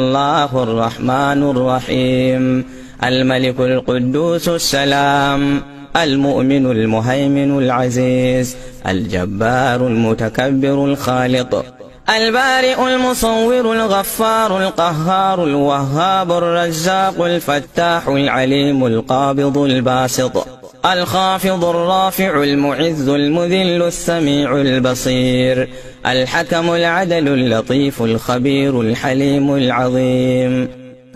الله الرحمن الرحيم الملك القدوس السلام المؤمن المهيمن العزيز الجبار المتكبر الخالق البارئ المصور الغفار القهار الوهاب الرزاق الفتاح العليم القابض الباسط الخافض الرافع المعز المذل السميع البصير الحكم العدل اللطيف الخبير الحليم العظيم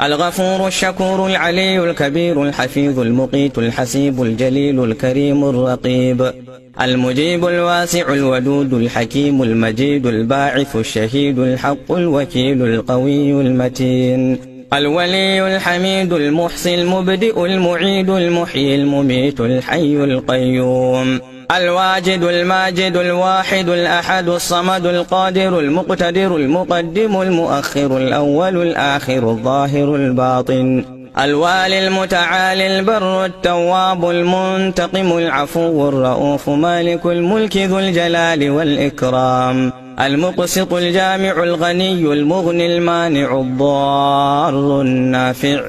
الغفور الشكور العلي الكبير الحفيظ المقيت الحسيب الجليل الكريم الرقيب المجيب الواسع الودود الحكيم المجيد الباعث الشهيد الحق الوكيل القوي المتين الولي الحميد المحصي المبدئ المعيد المحيي المميت الحي القيوم الواجد الماجد الواحد الأحد الصمد القادر المقتدر المقدم المؤخر الأول الآخر الظاهر الباطن الوالي المتعالي البر التواب المنتقم العفو الرؤوف مالك الملك ذو الجلال والإكرام المقسط الجامع الغني المغني المانع الضار النافع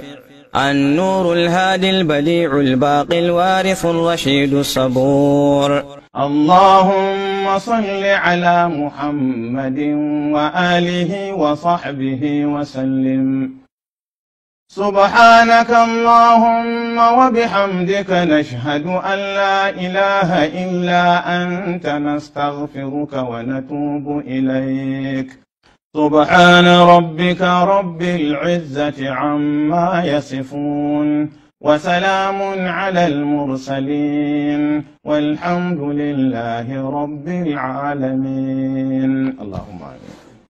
النور الهادي البديع الباقي الوارث الرشيد الصبور اللهم صل على محمد وآله وصحبه وسلم سبحانك اللهم وبحمدك نشهد أن لا إله إلا أنت نستغفرك ونتوب إليك سبحان ربك رب العزة عما يصفون وسلام على المرسلين والحمد لله رب العالمين اللهم آمين